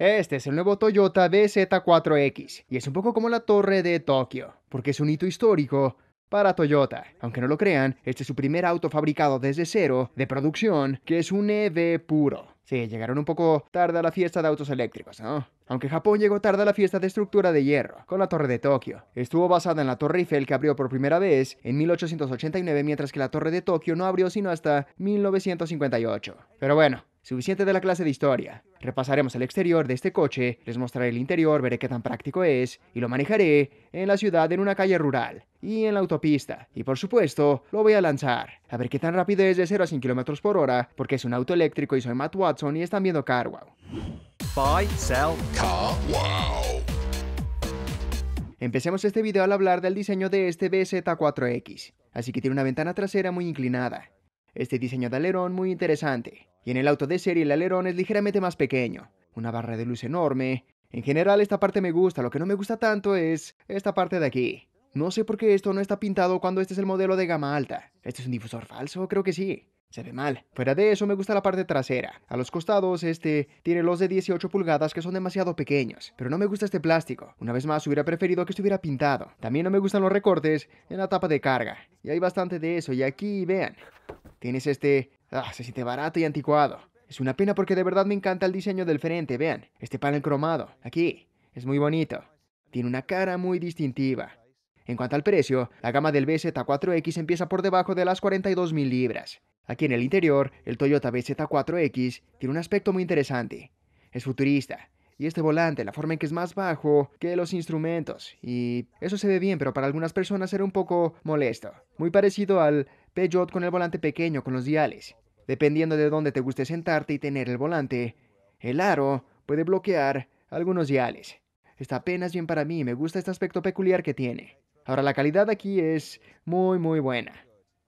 Este es el nuevo Toyota BZ4X y es un poco como la torre de Tokio, porque es un hito histórico para Toyota. Aunque no lo crean, este es su primer auto fabricado desde cero de producción, que es un EV puro. Sí, llegaron un poco tarde a la fiesta de autos eléctricos, ¿no? Aunque Japón llegó tarde a la fiesta de estructura de hierro, con la Torre de Tokio. Estuvo basada en la Torre Eiffel que abrió por primera vez en 1889, mientras que la Torre de Tokio no abrió sino hasta 1958. Pero bueno, Suficiente de la clase de historia. Repasaremos el exterior de este coche, les mostraré el interior, veré qué tan práctico es, y lo manejaré en la ciudad en una calle rural, y en la autopista. Y por supuesto, lo voy a lanzar. A ver qué tan rápido es de 0 a 100 km por hora, porque es un auto eléctrico y soy Matt Watson y están viendo Car Buy, Empecemos este video al hablar del diseño de este BZ4X, así que tiene una ventana trasera muy inclinada. Este diseño de alerón muy interesante, y en el auto de serie el alerón es ligeramente más pequeño, una barra de luz enorme. En general esta parte me gusta, lo que no me gusta tanto es esta parte de aquí. No sé por qué esto no está pintado cuando este es el modelo de gama alta. ¿Este es un difusor falso? Creo que sí. Se ve mal. Fuera de eso me gusta la parte trasera. A los costados este tiene los de 18 pulgadas que son demasiado pequeños, pero no me gusta este plástico. Una vez más hubiera preferido que estuviera pintado. También no me gustan los recortes en la tapa de carga. Y hay bastante de eso y aquí vean. Tienes este Ah, se siente barato y anticuado. Es una pena porque de verdad me encanta el diseño del frente, vean. Este panel cromado, aquí, es muy bonito. Tiene una cara muy distintiva. En cuanto al precio, la gama del BZ4X empieza por debajo de las 42.000 libras. Aquí en el interior, el Toyota BZ4X tiene un aspecto muy interesante. Es futurista, y este volante, la forma en que es más bajo que los instrumentos, y eso se ve bien, pero para algunas personas era un poco molesto. Muy parecido al Peugeot con el volante pequeño con los diales dependiendo de dónde te guste sentarte y tener el volante. El aro puede bloquear algunos diales. Está apenas bien para mí, me gusta este aspecto peculiar que tiene. Ahora la calidad aquí es muy muy buena.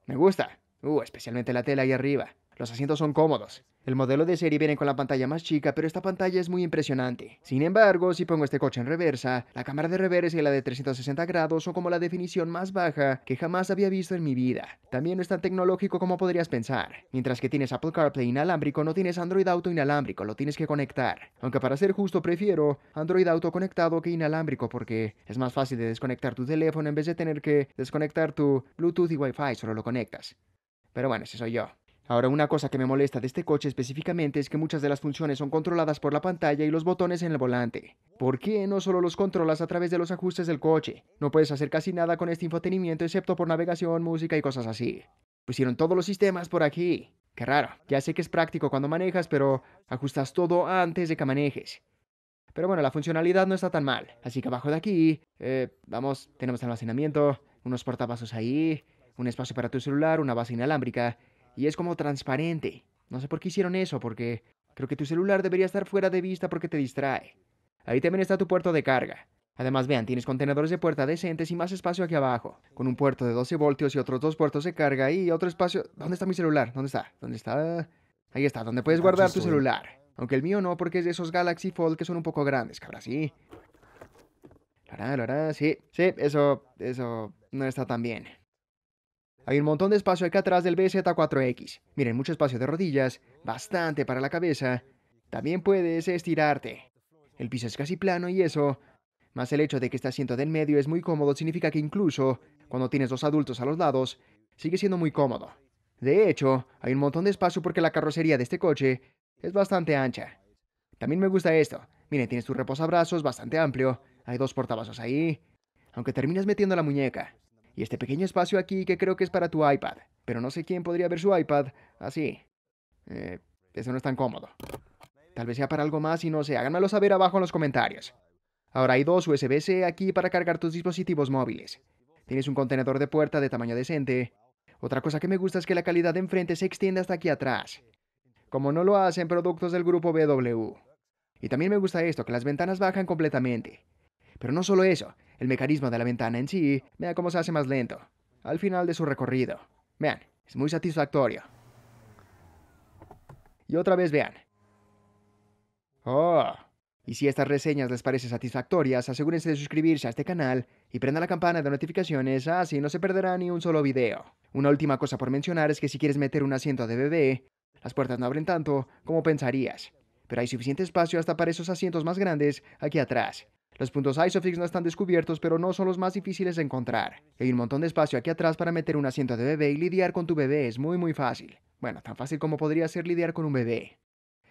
Me gusta, uh, especialmente la tela ahí arriba. Los asientos son cómodos. El modelo de serie viene con la pantalla más chica, pero esta pantalla es muy impresionante. Sin embargo, si pongo este coche en reversa, la cámara de reversa y la de 360 grados son como la definición más baja que jamás había visto en mi vida. También no es tan tecnológico como podrías pensar. Mientras que tienes Apple CarPlay inalámbrico, no tienes Android Auto inalámbrico, lo tienes que conectar. Aunque para ser justo prefiero Android Auto conectado que inalámbrico porque es más fácil de desconectar tu teléfono en vez de tener que desconectar tu Bluetooth y Wi-Fi, solo lo conectas. Pero bueno, ese soy yo. Ahora, una cosa que me molesta de este coche específicamente es que muchas de las funciones son controladas por la pantalla y los botones en el volante. ¿Por qué no solo los controlas a través de los ajustes del coche? No puedes hacer casi nada con este infotenimiento excepto por navegación, música y cosas así. Pusieron todos los sistemas por aquí. Qué raro. Ya sé que es práctico cuando manejas, pero ajustas todo antes de que manejes. Pero bueno, la funcionalidad no está tan mal. Así que abajo de aquí, eh, vamos, tenemos almacenamiento, unos portavasos ahí, un espacio para tu celular, una base inalámbrica, y es como transparente. No sé por qué hicieron eso, porque creo que tu celular debería estar fuera de vista porque te distrae. Ahí también está tu puerto de carga. Además, vean, tienes contenedores de puerta decentes y más espacio aquí abajo, con un puerto de 12 voltios y otros dos puertos de carga y otro espacio... ¿Dónde está mi celular? ¿Dónde está? ¿Dónde está? Ahí está, donde puedes ah, guardar pues tu celular. Aunque el mío no, porque es de esos Galaxy Fold que son un poco grandes, cabrón. sí. hará? ¿Lo sí, sí, eso, eso no está tan bien. Hay un montón de espacio acá atrás del BZ4X. Miren, mucho espacio de rodillas, bastante para la cabeza. También puedes estirarte. El piso es casi plano y eso. Más el hecho de que este asiento en medio es muy cómodo significa que incluso cuando tienes dos adultos a los lados, sigue siendo muy cómodo. De hecho, hay un montón de espacio porque la carrocería de este coche es bastante ancha. También me gusta esto. Miren, tienes tu reposabrazos bastante amplio. Hay dos portavasos ahí. Aunque terminas metiendo la muñeca y este pequeño espacio aquí que creo que es para tu iPad. Pero no sé quién podría ver su iPad así. Eh, eso no es tan cómodo. Tal vez sea para algo más y no sé, háganmelo saber abajo en los comentarios. Ahora hay dos USB-C aquí para cargar tus dispositivos móviles. Tienes un contenedor de puerta de tamaño decente. Otra cosa que me gusta es que la calidad de enfrente se extiende hasta aquí atrás, como no lo hacen productos del grupo BW. Y también me gusta esto, que las ventanas bajan completamente. Pero no solo eso, el mecanismo de la ventana en sí, vea cómo se hace más lento, al final de su recorrido. Vean, es muy satisfactorio. Y otra vez vean. ¡Oh! Y si estas reseñas les parecen satisfactorias, asegúrense de suscribirse a este canal y prenda la campana de notificaciones, así no se perderá ni un solo video. Una última cosa por mencionar es que si quieres meter un asiento de bebé, las puertas no abren tanto como pensarías, pero hay suficiente espacio hasta para esos asientos más grandes aquí atrás. Los puntos ISOFIX no están descubiertos, pero no son los más difíciles de encontrar. Hay un montón de espacio aquí atrás para meter un asiento de bebé y lidiar con tu bebé es muy muy fácil. Bueno, tan fácil como podría ser lidiar con un bebé.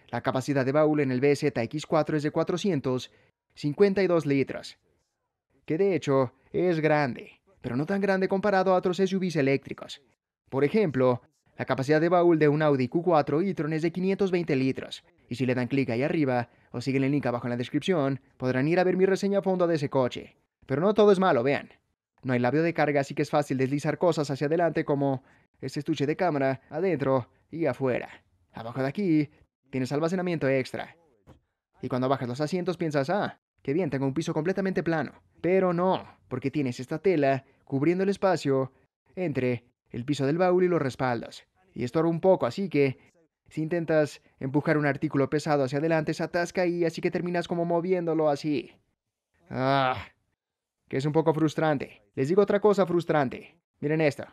La capacidad de baúl en el BZX4 es de 452 litros, que de hecho es grande, pero no tan grande comparado a otros SUVs eléctricos. Por ejemplo, la capacidad de baúl de un Audi Q4 e-tron es de 520 litros, y si le dan clic ahí arriba, o siguen el link abajo en la descripción, podrán ir a ver mi reseña a fondo de ese coche. Pero no todo es malo, vean. No hay labio de carga, así que es fácil deslizar cosas hacia adelante como este estuche de cámara, adentro y afuera. Abajo de aquí, tienes almacenamiento extra. Y cuando bajas los asientos piensas, ah, qué bien, tengo un piso completamente plano. Pero no, porque tienes esta tela cubriendo el espacio entre el piso del baúl y los respaldos y estorba un poco, así que si intentas empujar un artículo pesado hacia adelante, se atasca y así que terminas como moviéndolo así. Ah, que es un poco frustrante. Les digo otra cosa frustrante. Miren esto.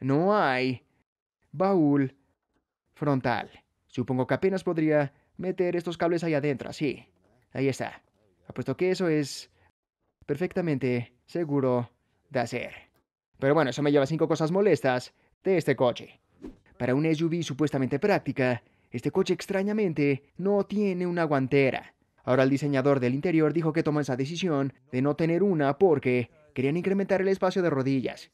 No hay baúl frontal. Supongo que apenas podría meter estos cables ahí adentro, así. Ahí está. Apuesto que eso es perfectamente seguro de hacer. Pero bueno, eso me lleva a cinco cosas molestas de este coche. Para un SUV supuestamente práctica, este coche extrañamente no tiene una guantera. Ahora el diseñador del interior dijo que tomó esa decisión de no tener una porque querían incrementar el espacio de rodillas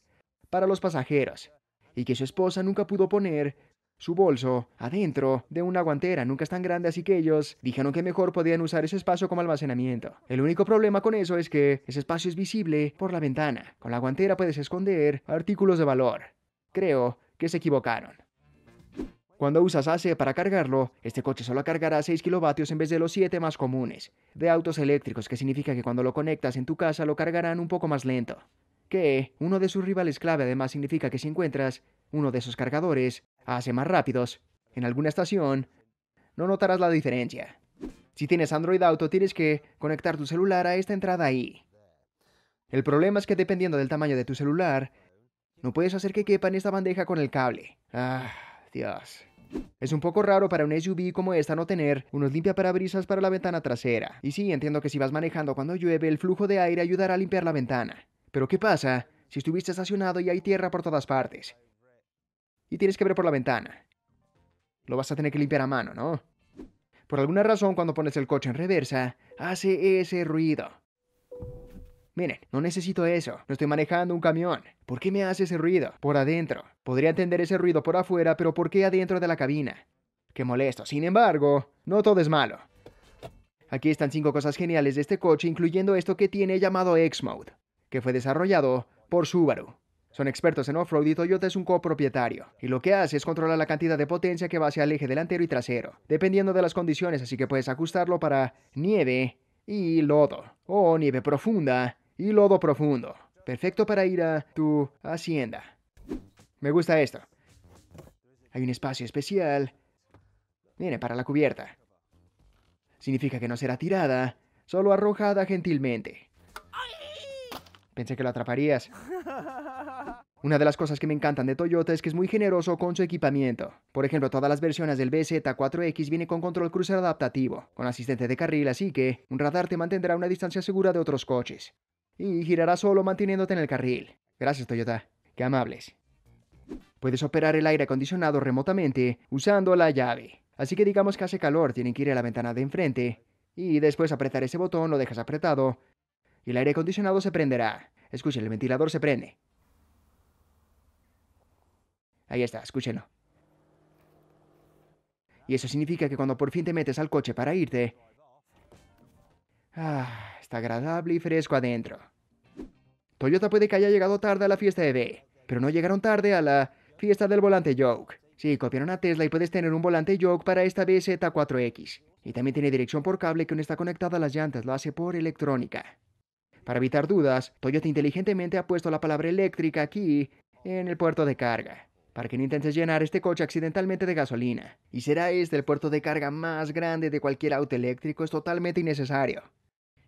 para los pasajeros y que su esposa nunca pudo poner su bolso adentro de una guantera, nunca es tan grande, así que ellos dijeron que mejor podían usar ese espacio como almacenamiento. El único problema con eso es que ese espacio es visible por la ventana. Con la guantera puedes esconder artículos de valor. Creo que se equivocaron. Cuando usas AC para cargarlo, este coche solo cargará 6 kilovatios en vez de los 7 más comunes, de autos eléctricos, que significa que cuando lo conectas en tu casa lo cargarán un poco más lento. Que uno de sus rivales clave además significa que si encuentras uno de esos cargadores AC más rápidos en alguna estación, no notarás la diferencia. Si tienes Android Auto tienes que conectar tu celular a esta entrada ahí. El problema es que dependiendo del tamaño de tu celular, no puedes hacer que quepa en esta bandeja con el cable. Ah. Es un poco raro para un SUV como esta no tener unos limpiaparabrisas para la ventana trasera. Y sí, entiendo que si vas manejando cuando llueve, el flujo de aire ayudará a limpiar la ventana. Pero ¿qué pasa si estuviste estacionado y hay tierra por todas partes? Y tienes que ver por la ventana. Lo vas a tener que limpiar a mano, ¿no? Por alguna razón, cuando pones el coche en reversa, hace ese ruido. Miren, no necesito eso. No estoy manejando un camión. ¿Por qué me hace ese ruido? Por adentro. Podría entender ese ruido por afuera, pero ¿por qué adentro de la cabina? Qué molesto. Sin embargo, no todo es malo. Aquí están cinco cosas geniales de este coche, incluyendo esto que tiene llamado X-Mode, que fue desarrollado por Subaru. Son expertos en off-road y Toyota es un copropietario, y lo que hace es controlar la cantidad de potencia que va hacia el eje delantero y trasero, dependiendo de las condiciones, así que puedes ajustarlo para nieve y lodo, o nieve profunda y lodo profundo. Perfecto para ir a tu hacienda. Me gusta esto. Hay un espacio especial. Viene para la cubierta. Significa que no será tirada, solo arrojada gentilmente. Pensé que lo atraparías. Una de las cosas que me encantan de Toyota es que es muy generoso con su equipamiento. Por ejemplo, todas las versiones del BZ4X viene con control crucero adaptativo, con asistente de carril, así que un radar te mantendrá a una distancia segura de otros coches y girará solo manteniéndote en el carril. Gracias, Toyota. Qué amables. Puedes operar el aire acondicionado remotamente usando la llave. Así que digamos que hace calor, tienen que ir a la ventana de enfrente y después apretar ese botón, lo dejas apretado y el aire acondicionado se prenderá. Escuchen, el ventilador se prende. Ahí está, escúchenlo. Y eso significa que cuando por fin te metes al coche para irte, Ah, está agradable y fresco adentro. Toyota puede que haya llegado tarde a la fiesta de B, pero no llegaron tarde a la fiesta del volante yoke. Sí, copiaron a Tesla y puedes tener un volante yoke para esta BZ4X. Y también tiene dirección por cable que no está conectada a las llantas, lo hace por electrónica. Para evitar dudas, Toyota inteligentemente ha puesto la palabra eléctrica aquí en el puerto de carga, para que no intentes llenar este coche accidentalmente de gasolina. Y será este el puerto de carga más grande de cualquier auto eléctrico, es totalmente innecesario.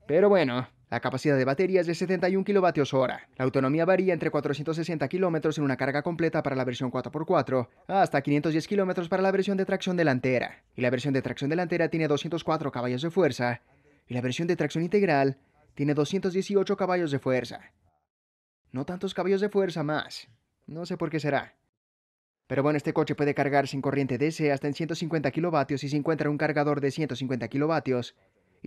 Pero bueno, la capacidad de batería es de 71 kWh. La autonomía varía entre 460 km en una carga completa para la versión 4x4 hasta 510 km para la versión de tracción delantera. Y la versión de tracción delantera tiene 204 caballos de fuerza y la versión de tracción integral tiene 218 caballos de fuerza. No tantos caballos de fuerza más. No sé por qué será. Pero bueno, este coche puede cargar sin corriente DC hasta en 150 kilovatios y se encuentra un cargador de 150 kilovatios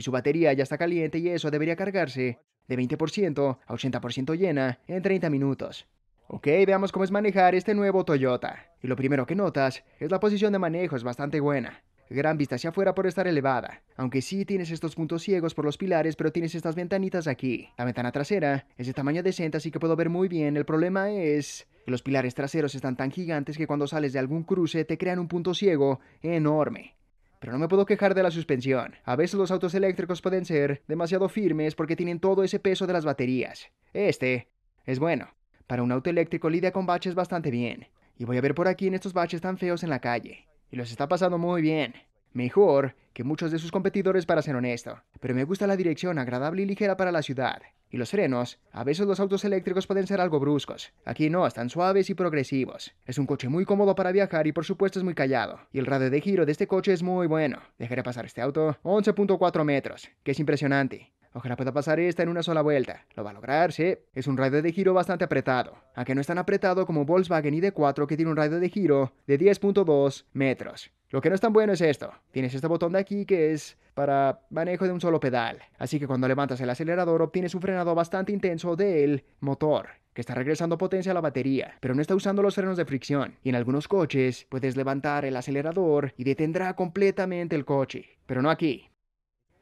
y su batería ya está caliente y eso debería cargarse de 20% a 80% llena en 30 minutos. Ok, veamos cómo es manejar este nuevo Toyota. Y lo primero que notas es la posición de manejo es bastante buena. Gran vista hacia afuera por estar elevada. Aunque sí tienes estos puntos ciegos por los pilares, pero tienes estas ventanitas aquí. La ventana trasera es de tamaño decente, así que puedo ver muy bien. El problema es que los pilares traseros están tan gigantes que cuando sales de algún cruce te crean un punto ciego enorme pero no me puedo quejar de la suspensión. A veces los autos eléctricos pueden ser demasiado firmes porque tienen todo ese peso de las baterías. Este es bueno. Para un auto eléctrico lidia con baches bastante bien. Y voy a ver por aquí en estos baches tan feos en la calle. Y los está pasando muy bien. Mejor que muchos de sus competidores para ser honesto, pero me gusta la dirección agradable y ligera para la ciudad. Y los frenos, a veces los autos eléctricos pueden ser algo bruscos. Aquí no, están suaves y progresivos. Es un coche muy cómodo para viajar y por supuesto es muy callado. Y el radio de giro de este coche es muy bueno. Dejaré pasar este auto 11.4 metros, que es impresionante. Ojalá pueda pasar esta en una sola vuelta. Lo va a lograr, sí. Es un radio de giro bastante apretado, aunque no es tan apretado como Volkswagen ID4 que tiene un radio de giro de 10.2 metros. Lo que no es tan bueno es esto. Tienes este botón de aquí que es para manejo de un solo pedal. Así que cuando levantas el acelerador obtienes un frenado bastante intenso del motor, que está regresando potencia a la batería, pero no está usando los frenos de fricción. Y en algunos coches puedes levantar el acelerador y detendrá completamente el coche. Pero no aquí.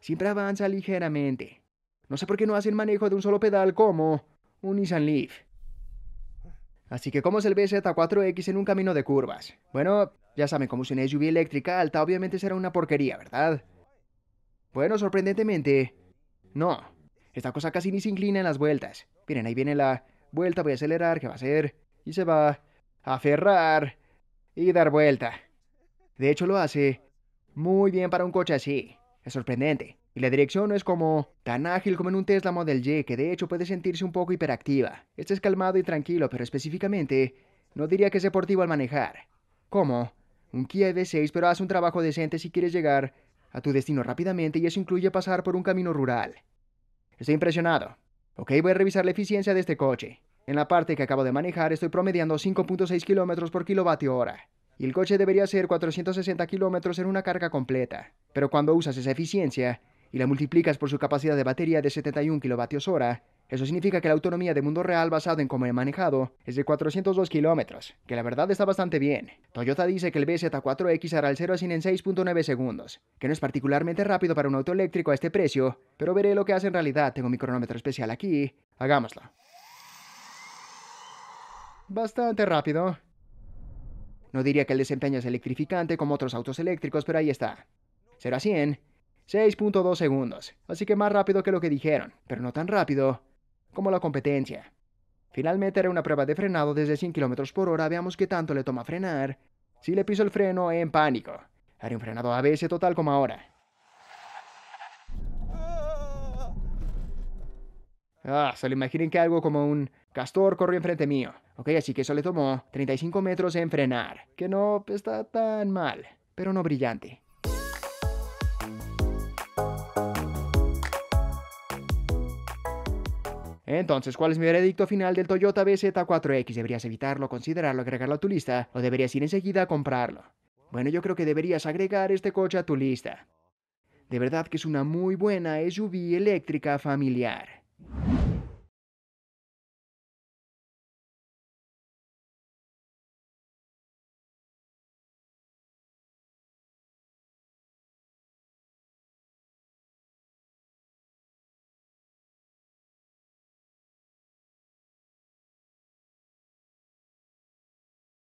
Siempre avanza ligeramente. No sé por qué no hacen manejo de un solo pedal como un Nissan Leaf. Así que, ¿cómo es el BZ4X en un camino de curvas? Bueno, ya saben, como si una lluvia eléctrica alta obviamente será una porquería, ¿verdad? Bueno, sorprendentemente... No. Esta cosa casi ni se inclina en las vueltas. Miren, ahí viene la vuelta, voy a acelerar, ¿Qué va a hacer? Y se va a aferrar y dar vuelta. De hecho, lo hace muy bien para un coche así. Es sorprendente. Y la dirección no es como tan ágil como en un Tesla Model Y, que de hecho puede sentirse un poco hiperactiva. Este es calmado y tranquilo, pero específicamente no diría que es deportivo al manejar. ¿Cómo? un Kia EV6, pero haz un trabajo decente si quieres llegar a tu destino rápidamente y eso incluye pasar por un camino rural. Estoy impresionado. Ok, voy a revisar la eficiencia de este coche. En la parte que acabo de manejar estoy promediando 5.6 km por kilovatio hora. Y el coche debería ser 460 km en una carga completa. Pero cuando usas esa eficiencia y la multiplicas por su capacidad de batería de 71 kilovatios hora, eso significa que la autonomía de mundo real basado en cómo he manejado es de 402 kilómetros, que la verdad está bastante bien. Toyota dice que el BZ4X hará el 0 a 100 en 6.9 segundos, que no es particularmente rápido para un auto eléctrico a este precio, pero veré lo que hace en realidad. Tengo mi cronómetro especial aquí. Hagámoslo. Bastante rápido. No diría que el desempeño es electrificante como otros autos eléctricos, pero ahí está. 0 a 100, 6.2 segundos, así que más rápido que lo que dijeron, pero no tan rápido como la competencia. Finalmente haré una prueba de frenado desde 100 km por hora, veamos qué tanto le toma frenar. Si le piso el freno, en pánico. Haré un frenado ABS total como ahora. Ah, se imaginen que algo como un castor corrió enfrente mío. Ok, así que eso le tomó 35 metros en frenar, que no está tan mal, pero no brillante. Entonces, ¿cuál es mi veredicto final del Toyota BZ4X? ¿Deberías evitarlo, considerarlo, agregarlo a tu lista? ¿O deberías ir enseguida a comprarlo? Bueno, yo creo que deberías agregar este coche a tu lista. De verdad que es una muy buena SUV eléctrica familiar.